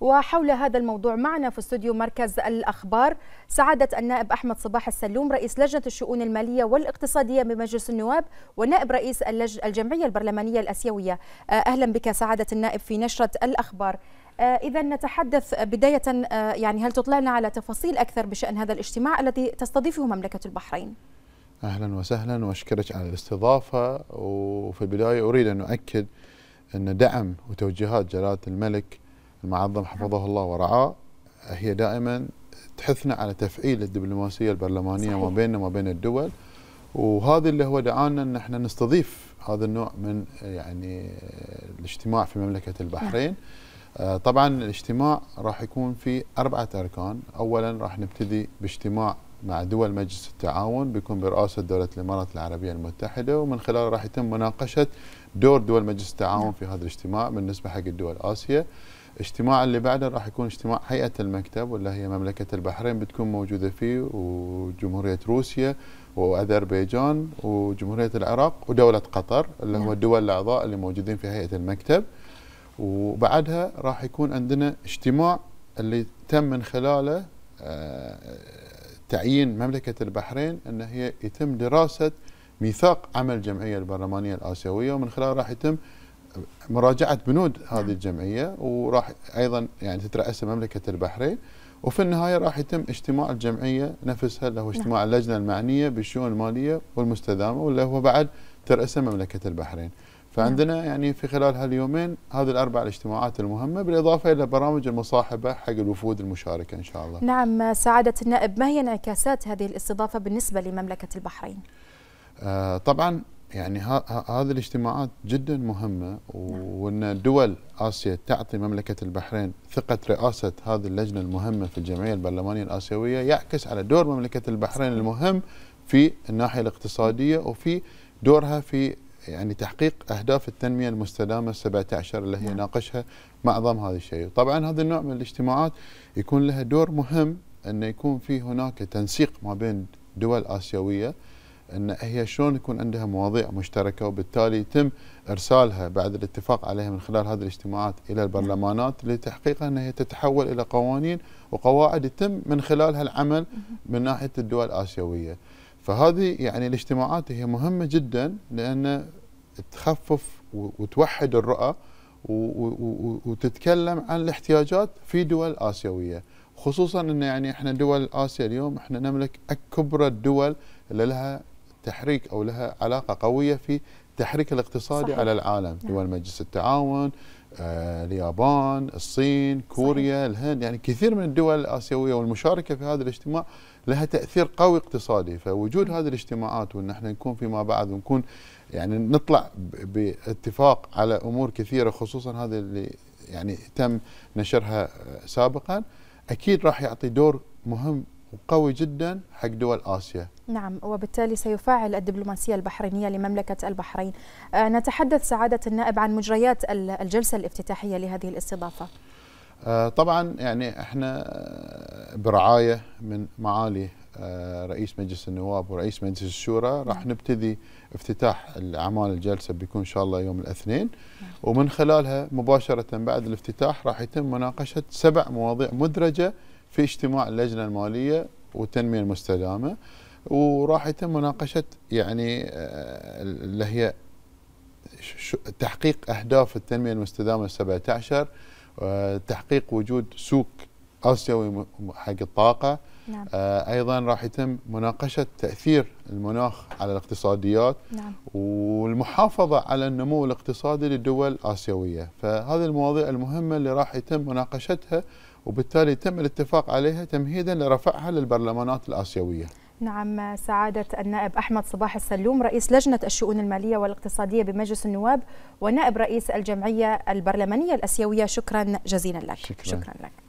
وحول هذا الموضوع معنا في استوديو مركز الأخبار سعادة النائب أحمد صباح السلوم رئيس لجنة الشؤون المالية والاقتصادية بمجلس النواب ونائب رئيس الجمعية البرلمانية الأسيوية آه، أهلا بك سعادة النائب في نشرة الأخبار آه، إذا نتحدث بداية آه، يعني هل تطلعنا على تفاصيل أكثر بشأن هذا الاجتماع الذي تستضيفه مملكة البحرين؟ أهلا وسهلا وأشكرك على الاستضافة وفي البداية أريد أن أؤكد أن دعم وتوجيهات جلالة الملك المعظم حفظه الله ورعاه هي دائما تحثنا على تفعيل الدبلوماسيه البرلمانيه صحيح. ما بيننا وما بين الدول وهذا اللي هو دعانا ان احنا نستضيف هذا النوع من يعني الاجتماع في مملكه البحرين نعم. آه، طبعا الاجتماع راح يكون في اربعه اركان اولا راح نبتدي باجتماع مع دول مجلس التعاون بيكون برئاسة دولة الإمارات العربية المتحدة ومن خلاله راح يتم مناقشة دور دول مجلس التعاون نعم. في هذا الاجتماع بالنسبة حق الدول آسيا الاجتماع اللي بعده راح يكون اجتماع هيئة المكتب واللي هي مملكة البحرين بتكون موجودة فيه وجمهورية روسيا وأذربيجان وجمهورية العراق ودولة قطر اللي هو الدول نعم. الأعضاء اللي موجودين في هيئة المكتب وبعدها راح يكون عندنا اجتماع اللي تم من خلاله آه، تعيين مملكة البحرين أن هي يتم دراسة ميثاق عمل الجمعية البرلمانية الآسيوية ومن خلاله راح يتم مراجعه بنود هذه نعم. الجمعيه وراح ايضا يعني تتراسها مملكه البحرين وفي النهايه راح يتم اجتماع الجمعيه نفسها اللي هو نعم. اجتماع نعم. اللجنه المعنيه بالشؤون الماليه والمستدامه واللي هو بعد ترأسها مملكه البحرين. فعندنا نعم. يعني في خلال هاليومين هذه الاربع الاجتماعات المهمه بالاضافه الى برامج المصاحبه حق الوفود المشاركه ان شاء الله. نعم سعاده النائب ما هي انعكاسات هذه الاستضافه بالنسبه لمملكه البحرين؟ آه طبعا يعني هذه الاجتماعات جدا مهمة وأن دول آسيا تعطي مملكة البحرين ثقة رئاسة هذه اللجنة المهمة في الجمعية البرلمانية الآسيوية يعكس على دور مملكة البحرين المهم في الناحية الاقتصادية وفي دورها في يعني تحقيق أهداف التنمية المستدامة 17 اللي هي نعم. ناقشها معظم هذا الشيء طبعا هذا النوع من الاجتماعات يكون لها دور مهم أن يكون في هناك تنسيق ما بين دول آسيوية ان هي شلون يكون عندها مواضيع مشتركه وبالتالي يتم ارسالها بعد الاتفاق عليها من خلال هذه الاجتماعات الى البرلمانات لتحقيقها انها تتحول الى قوانين وقواعد يتم من خلالها العمل من ناحيه الدول الاسيويه. فهذه يعني الاجتماعات هي مهمه جدا لان تخفف وتوحد الرؤى وتتكلم عن الاحتياجات في دول اسيويه. خصوصا ان يعني احنا دول اسيا اليوم احنا نملك اكبر الدول اللي لها تحريك او لها علاقه قويه في تحريك الاقتصادي صحيح. على العالم نعم. دول مجلس التعاون آه، اليابان الصين كوريا صحيح. الهند يعني كثير من الدول الآسيوية والمشاركة في هذا الاجتماع لها تأثير قوي اقتصادي فوجود نعم. هذه الاجتماعات وأن احنا نكون فيما بعد ونكون يعني نطلع باتفاق على أمور كثيرة خصوصا هذا اللي يعني تم نشرها سابقا أكيد راح يعطي دور مهم وقوي جدا حق دول آسيا نعم وبالتالي سيفاعل الدبلوماسية البحرينية لمملكة البحرين أه نتحدث سعادة النائب عن مجريات الجلسة الافتتاحية لهذه الاستضافة أه طبعا يعني احنا آه، برعاية من معالي أه رئيس مجلس النواب ورئيس مجلس الشورى نعم. راح نبتدي افتتاح الاعمال الجلسه بيكون ان شاء الله يوم الاثنين نعم. ومن خلالها مباشره بعد الافتتاح راح يتم مناقشه سبع مواضيع مدرجه في اجتماع اللجنه الماليه والتنميه المستدامه وراح يتم مناقشه يعني آه، اللي هي تحقيق اهداف التنميه المستدامه 17 آه، تحقيق وجود سوق اسيوي حق الطاقه نعم. آه، ايضا راح يتم مناقشه تاثير المناخ على الاقتصاديات نعم. والمحافظه على النمو الاقتصادي للدول الاسيويه فهذه المواضيع المهمه اللي راح يتم مناقشتها وبالتالي تم الاتفاق عليها تمهيدا لرفعها للبرلمانات الآسيوية نعم سعادة النائب أحمد صباح السلوم رئيس لجنة الشؤون المالية والاقتصادية بمجلس النواب ونائب رئيس الجمعية البرلمانية الأسيوية شكرا جزيلا لك شكرا, شكرا لك